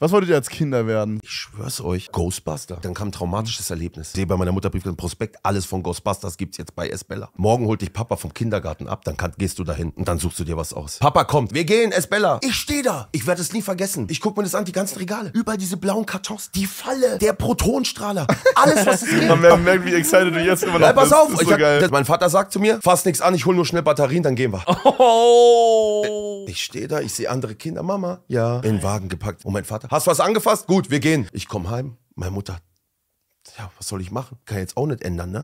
Was wolltet ihr als Kinder werden? Ich schwör's euch, Ghostbuster. Dann kam ein traumatisches Erlebnis. Ich sehe bei meiner Mutter Brief im Prospekt, alles von Ghostbusters gibt's jetzt bei Esbella. Morgen holt dich Papa vom Kindergarten ab, dann kann, gehst du dahin und dann suchst du dir was aus. Papa kommt, wir gehen, Esbella. Ich stehe da. Ich werde es nie vergessen. Ich guck mir das an, die ganzen Regale. Überall diese blauen Kartons, die Falle, der Protonstrahler, alles was es gibt. Man merkt, wie excited du jetzt immer noch Nein, pass auf, ist so hab, das, mein Vater sagt zu mir, fass nichts an, ich hol nur schnell Batterien, dann gehen wir. Oh. Äh, ich stehe da, ich sehe andere Kinder, Mama, ja, in den Wagen gepackt und mein Vater Hast du was angefasst? Gut, wir gehen. Ich komme heim. Meine Mutter, ja, was soll ich machen? Kann ich jetzt auch nicht ändern, ne?